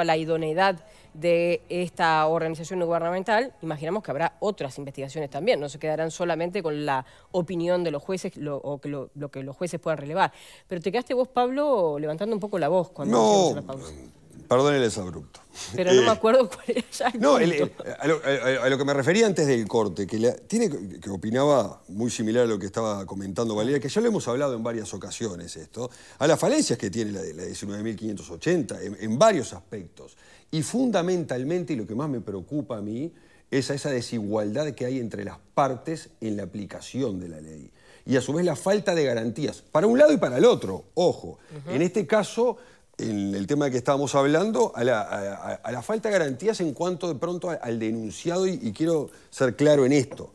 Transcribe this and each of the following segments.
a la idoneidad de esta organización no gubernamental, imaginamos que habrá otras investigaciones también, no se quedarán solamente con la opinión de los jueces o que lo, que los jueces puedan relevar. Pero te quedaste vos, Pablo, levantando un poco la voz cuando no, la pausa. Perdón es abrupto. Pero no me eh, acuerdo cuál es ya No, eh, a, lo, que me refería antes del corte, que, tiene, que opinaba muy similar a lo que estaba comentando Valeria, que ya lo hemos hablado en varias ocasiones esto, a las falencias que tiene la, la 19.580 en, en varios aspectos. Y fundamentalmente, y lo que más me preocupa a mí, es a esa desigualdad que hay entre las partes en la aplicación de la ley. Y a su vez la falta de garantías, para un lado y para el otro, ojo. En este caso en el, tema que estábamos hablando, a la, falta de garantías en cuanto de pronto al, denunciado, y, y, quiero ser claro en esto.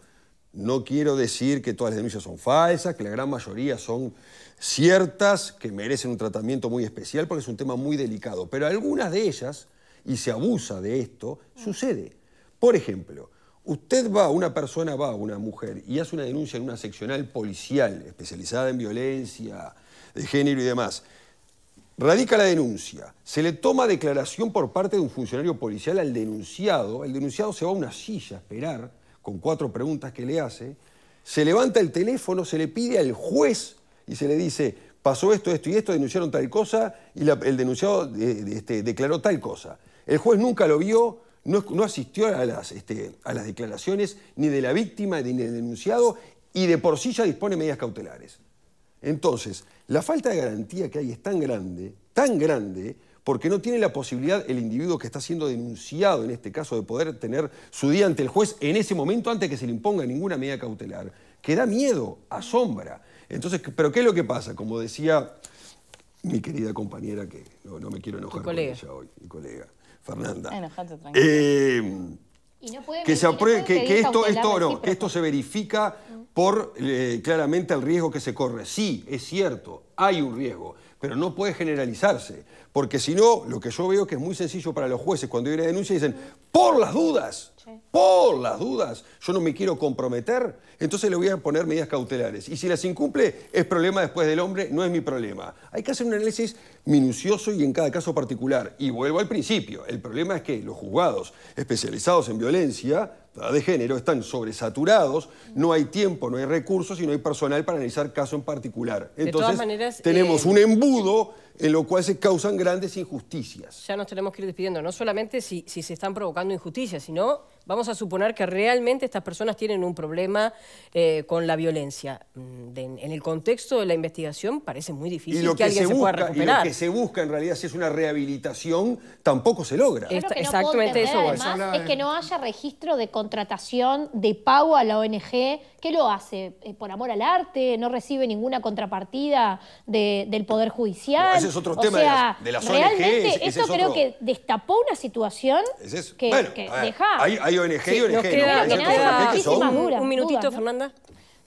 No quiero decir que todas las denuncias son falsas, que la gran mayoría son ciertas, que merecen un tratamiento muy especial, porque es un tema muy delicado. Pero algunas de ellas, y se abusa de esto, sucede. Por ejemplo, usted va, una persona va, una mujer, y hace una denuncia en una seccional policial especializada en violencia de género y demás Radica la denuncia, se le toma declaración por parte de un funcionario policial al denunciado, el denunciado se va a una silla a esperar con cuatro preguntas que le hace, se levanta el teléfono, se le pide al juez y se le dice, pasó esto, esto y esto, denunciaron tal cosa y el denunciado eh, este, declaró tal cosa. El juez nunca lo vio, no, asistió a las, este, a las declaraciones ni de la víctima ni del denunciado y de por sí ya dispone medidas cautelares. Entonces, la falta de garantía que hay es tan grande, tan grande, porque no tiene la posibilidad el individuo que está siendo denunciado en este caso de poder tener su día ante el juez en ese momento antes que se le imponga ninguna medida cautelar, que da miedo, asombra. Entonces, ¿pero qué es lo que pasa? Como decía mi querida compañera, que no, me quiero enojar hoy, mi colega, Fernanda. que, que, esto, que esto se verifica por eh, claramente el riesgo que se corre. Sí, es cierto, hay un riesgo, pero no puede generalizarse, porque si no, lo que yo veo que es muy sencillo para los jueces cuando hay una denuncia dicen, por las dudas, por las dudas, yo no me quiero comprometer, entonces le voy a poner medidas cautelares. Y si las incumple, es problema después del hombre, no es mi problema. Hay que hacer un análisis minucioso y en cada caso particular. Y vuelvo al principio, el problema es que los juzgados especializados en violencia de género están sobresaturados, no hay tiempo, no hay recursos y no hay personal para analizar caso en particular. de todas maneras, tenemos eh, un embudo en lo cual se causan grandes injusticias. Ya nos tenemos que ir despidiendo, no solamente si, si se están provocando injusticias, sino Vamos a suponer que realmente estas personas tienen un problema eh, con la violencia. Mm, en el contexto de la investigación parece muy difícil que, alguien se, pueda recuperar. Y lo que se busca en realidad si es una rehabilitación tampoco se logra. exactamente eso. Además, es que no haya registro de contratación de pago a la ONG ¿Qué lo hace eh, por amor al arte, no recibe ninguna contrapartida del Poder Judicial. ese es otro tema de las, ONG. Realmente, creo que destapó una situación que, bueno, ¿no? un minutito, Fernanda.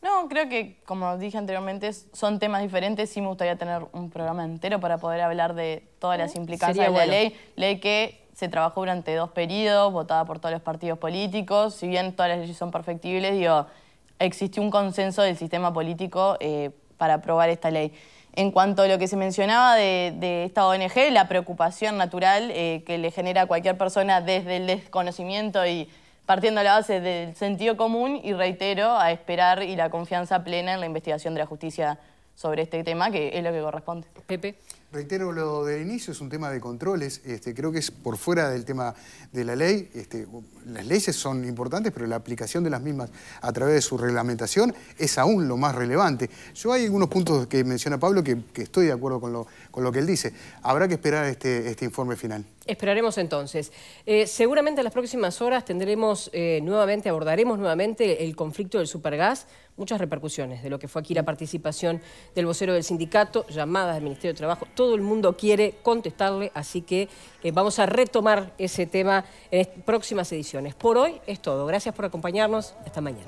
No, creo que, como dije anteriormente, son temas diferentes. Sí me gustaría tener un programa entero para poder hablar de todas las mm, implicaciones de la ley. Ley que se trabajó durante dos periodos, votada por todos los partidos políticos. Si bien todas las leyes son perfectibles, digo, existió un consenso del sistema político eh, para aprobar esta ley. En cuanto a lo que se mencionaba de, esta ONG, la preocupación natural eh, que le genera a cualquier persona desde el desconocimiento y partiendo a la base del sentido común y reitero, a esperar y la confianza plena en la investigación de la justicia sobre este tema, que es lo que corresponde. Pepe. Reitero lo del inicio, es un tema de controles, este, creo que es por fuera del tema de la ley, este, las leyes son importantes, pero la aplicación de las mismas a través de su reglamentación es aún lo más relevante. Yo hay algunos puntos que menciona Pablo que, estoy de acuerdo con lo, con lo que él dice. Habrá que esperar este, este informe final. Esperaremos entonces. Eh, seguramente en las próximas horas tendremos eh, nuevamente, abordaremos nuevamente el conflicto del supergas, muchas repercusiones de lo que fue aquí la participación del vocero del sindicato, llamadas del Ministerio de Trabajo todo el mundo quiere contestarle, así que eh, vamos a retomar ese tema en próximas ediciones. Por hoy es todo. Gracias por acompañarnos. Hasta mañana.